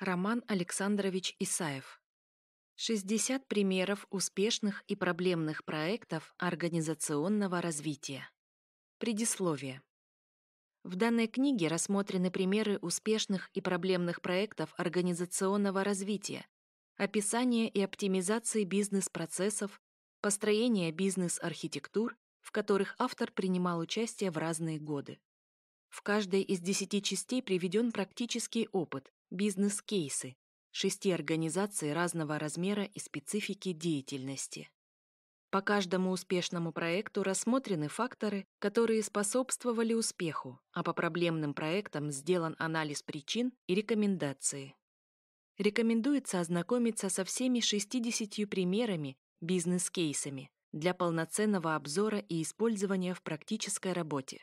Роман Александрович Исаев. 60 примеров успешных и проблемных проектов организационного развития. Предисловие. В данной книге рассмотрены примеры успешных и проблемных проектов организационного развития, описание и оптимизации бизнес-процессов, построение бизнес-архитектур, в которых автор принимал участие в разные годы. В каждой из десяти частей приведен практический опыт, Бизнес-кейсы шести организаций разного размера и специфики деятельности. По каждому успешному проекту рассмотрены факторы, которые способствовали успеху, а по проблемным проектам сделан анализ причин и рекомендации. Рекомендуется ознакомиться со всеми 60 примерами бизнес-кейсами для полноценного обзора и использования в практической работе.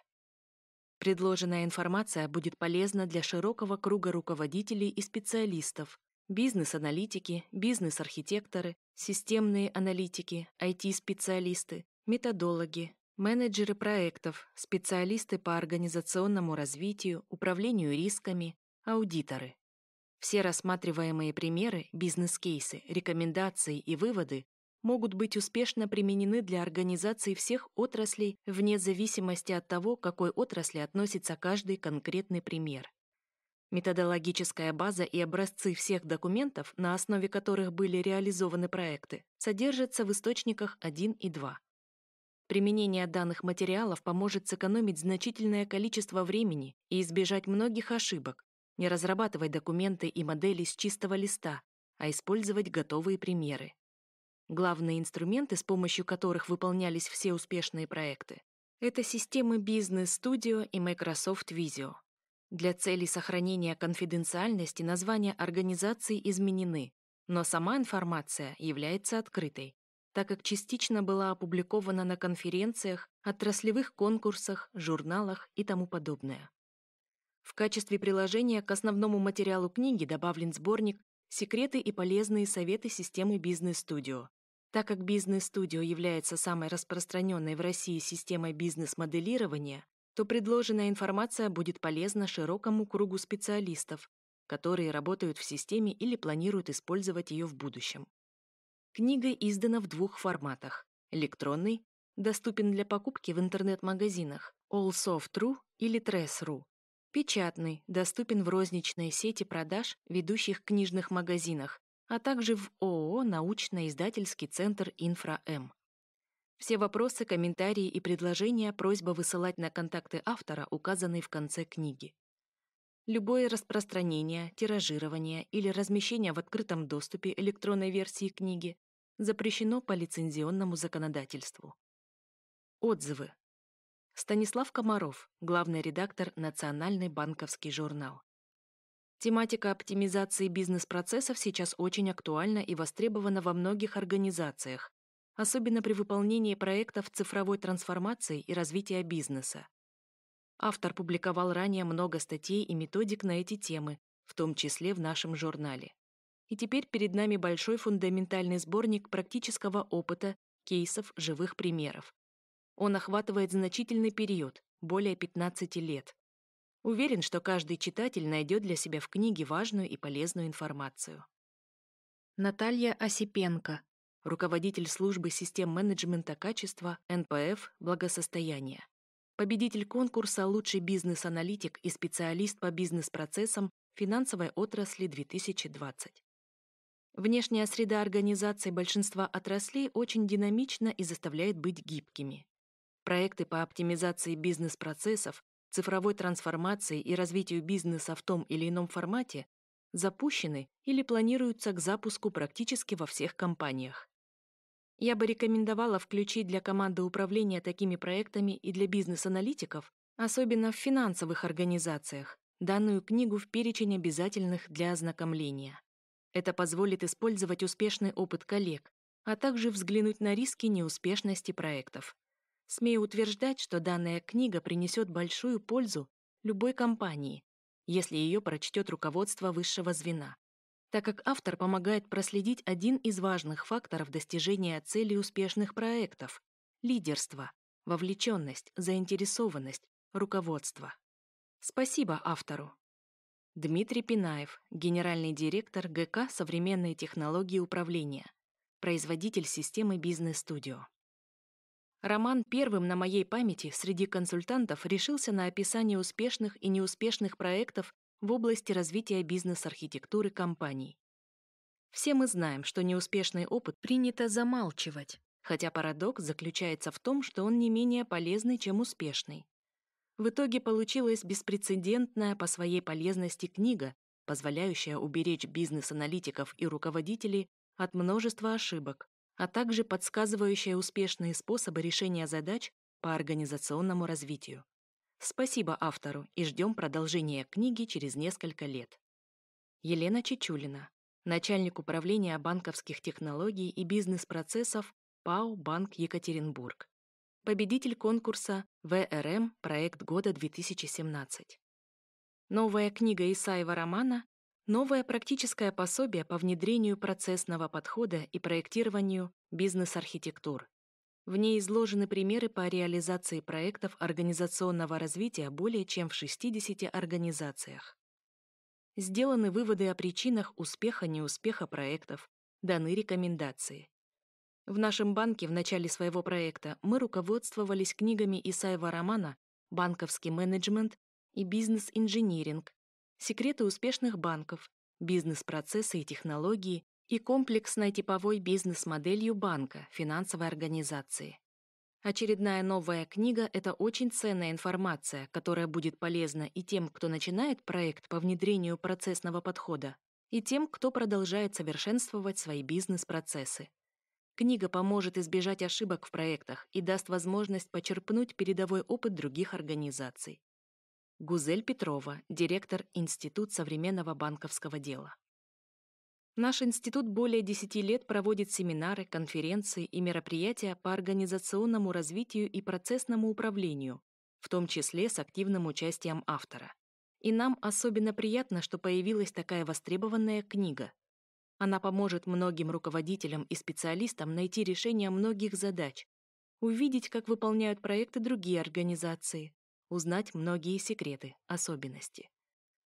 Предложенная информация будет полезна для широкого круга руководителей и специалистов, бизнес-аналитики, бизнес-архитекторы, системные аналитики, IT-специалисты, методологи, менеджеры проектов, специалисты по организационному развитию, управлению рисками, аудиторы. Все рассматриваемые примеры, бизнес-кейсы, рекомендации и выводы могут быть успешно применены для организации всех отраслей вне зависимости от того, к какой отрасли относится каждый конкретный пример. Методологическая база и образцы всех документов, на основе которых были реализованы проекты, содержатся в источниках 1 и 2. Применение данных материалов поможет сэкономить значительное количество времени и избежать многих ошибок, не разрабатывать документы и модели с чистого листа, а использовать готовые примеры. Главные инструменты, с помощью которых выполнялись все успешные проекты, это системы Business Studio и Microsoft Visio. Для целей сохранения конфиденциальности названия организаций изменены, но сама информация является открытой, так как частично была опубликована на конференциях, отраслевых конкурсах, журналах и тому подобное. В качестве приложения к основному материалу книги добавлен сборник секреты и полезные советы системы бизнес-студио. Так как бизнес-студио является самой распространенной в России системой бизнес-моделирования, то предложенная информация будет полезна широкому кругу специалистов, которые работают в системе или планируют использовать ее в будущем. Книга издана в двух форматах – электронный, доступен для покупки в интернет-магазинах AllSoft.ru или Tress.ru, Печатный, доступен в розничной сети продаж ведущих книжных магазинах, а также в ООО «Научно-издательский центр Инфра-М». Все вопросы, комментарии и предложения просьба высылать на контакты автора, указанные в конце книги. Любое распространение, тиражирование или размещение в открытом доступе электронной версии книги запрещено по лицензионному законодательству. Отзывы. Станислав Комаров, главный редактор «Национальный банковский журнал». Тематика оптимизации бизнес-процессов сейчас очень актуальна и востребована во многих организациях, особенно при выполнении проектов цифровой трансформации и развития бизнеса. Автор публиковал ранее много статей и методик на эти темы, в том числе в нашем журнале. И теперь перед нами большой фундаментальный сборник практического опыта, кейсов, живых примеров, он охватывает значительный период, более 15 лет. Уверен, что каждый читатель найдет для себя в книге важную и полезную информацию. Наталья Осипенко, руководитель службы систем менеджмента качества НПФ «Благосостояние». Победитель конкурса «Лучший бизнес-аналитик» и специалист по бизнес-процессам финансовой отрасли 2020. Внешняя среда организации большинства отраслей очень динамична и заставляет быть гибкими проекты по оптимизации бизнес-процессов, цифровой трансформации и развитию бизнеса в том или ином формате запущены или планируются к запуску практически во всех компаниях. Я бы рекомендовала включить для команды управления такими проектами и для бизнес-аналитиков, особенно в финансовых организациях, данную книгу в перечень обязательных для ознакомления. Это позволит использовать успешный опыт коллег, а также взглянуть на риски неуспешности проектов. Смею утверждать, что данная книга принесет большую пользу любой компании, если ее прочтет руководство высшего звена, так как автор помогает проследить один из важных факторов достижения целей успешных проектов – лидерство, вовлеченность, заинтересованность, руководство. Спасибо автору. Дмитрий Пинаев, генеральный директор ГК «Современные технологии управления», производитель системы «Бизнес-студио». Роман первым на моей памяти среди консультантов решился на описание успешных и неуспешных проектов в области развития бизнес-архитектуры компаний. Все мы знаем, что неуспешный опыт принято замалчивать, хотя парадокс заключается в том, что он не менее полезный, чем успешный. В итоге получилась беспрецедентная по своей полезности книга, позволяющая уберечь бизнес-аналитиков и руководителей от множества ошибок, а также подсказывающая успешные способы решения задач по организационному развитию. Спасибо автору и ждем продолжения книги через несколько лет. Елена Чечулина, начальник управления банковских технологий и бизнес-процессов ПАО «Банк Екатеринбург», победитель конкурса ВРМ «Проект года 2017». Новая книга Исаева романа Новое практическое пособие по внедрению процессного подхода и проектированию бизнес-архитектур. В ней изложены примеры по реализации проектов организационного развития более чем в 60 организациях. Сделаны выводы о причинах успеха-неуспеха проектов, даны рекомендации. В нашем банке в начале своего проекта мы руководствовались книгами Исаева Романа «Банковский менеджмент» и «Бизнес-инжиниринг», секреты успешных банков, бизнес-процессы и технологии и комплексной типовой бизнес-моделью банка, финансовой организации. Очередная новая книга – это очень ценная информация, которая будет полезна и тем, кто начинает проект по внедрению процессного подхода, и тем, кто продолжает совершенствовать свои бизнес-процессы. Книга поможет избежать ошибок в проектах и даст возможность почерпнуть передовой опыт других организаций. Гузель Петрова, директор Институт современного банковского дела. Наш институт более 10 лет проводит семинары, конференции и мероприятия по организационному развитию и процессному управлению, в том числе с активным участием автора. И нам особенно приятно, что появилась такая востребованная книга. Она поможет многим руководителям и специалистам найти решение многих задач, увидеть, как выполняют проекты другие организации, узнать многие секреты, особенности.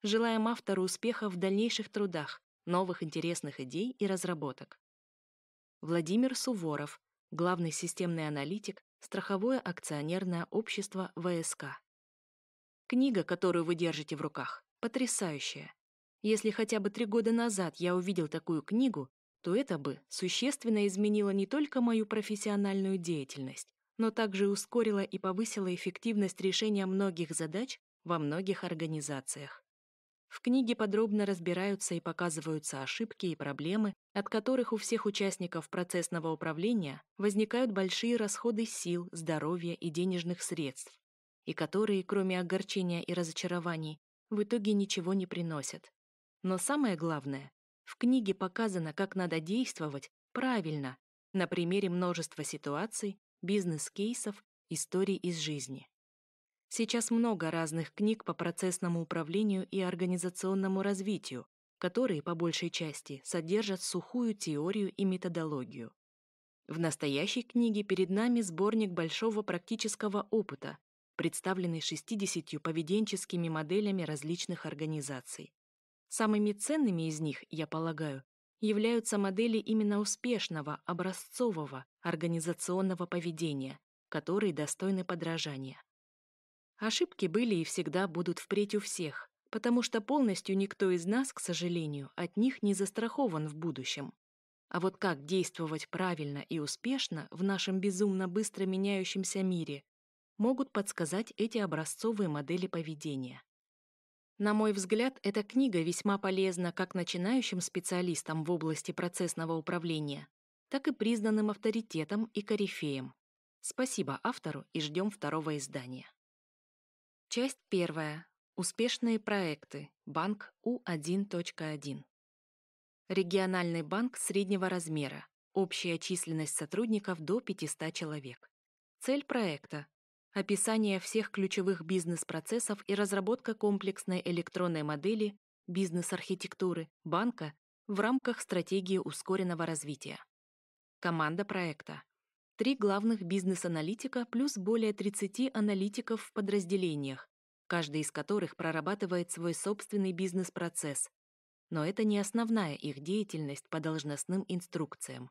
Желаем автору успеха в дальнейших трудах, новых интересных идей и разработок. Владимир Суворов, главный системный аналитик, страховое акционерное общество ВСК. Книга, которую вы держите в руках, потрясающая. Если хотя бы три года назад я увидел такую книгу, то это бы существенно изменило не только мою профессиональную деятельность, но также ускорила и повысила эффективность решения многих задач во многих организациях. В книге подробно разбираются и показываются ошибки и проблемы, от которых у всех участников процессного управления возникают большие расходы сил, здоровья и денежных средств, и которые, кроме огорчения и разочарований, в итоге ничего не приносят. Но самое главное, в книге показано, как надо действовать правильно на примере множества ситуаций, бизнес-кейсов, историй из жизни. Сейчас много разных книг по процессному управлению и организационному развитию, которые, по большей части, содержат сухую теорию и методологию. В настоящей книге перед нами сборник большого практического опыта, представленный 60 поведенческими моделями различных организаций. Самыми ценными из них, я полагаю, являются модели именно успешного, образцового, организационного поведения, которые достойны подражания. Ошибки были и всегда будут впредь у всех, потому что полностью никто из нас, к сожалению, от них не застрахован в будущем. А вот как действовать правильно и успешно в нашем безумно быстро меняющемся мире, могут подсказать эти образцовые модели поведения. На мой взгляд, эта книга весьма полезна как начинающим специалистам в области процессного управления, так и признанным авторитетом и корифеем. Спасибо автору и ждем второго издания. Часть первая. Успешные проекты. Банк У1.1. Региональный банк среднего размера. Общая численность сотрудников до 500 человек. Цель проекта описание всех ключевых бизнес-процессов и разработка комплексной электронной модели бизнес-архитектуры банка в рамках стратегии ускоренного развития. Команда проекта. Три главных бизнес-аналитика плюс более 30 аналитиков в подразделениях, каждый из которых прорабатывает свой собственный бизнес-процесс. Но это не основная их деятельность по должностным инструкциям.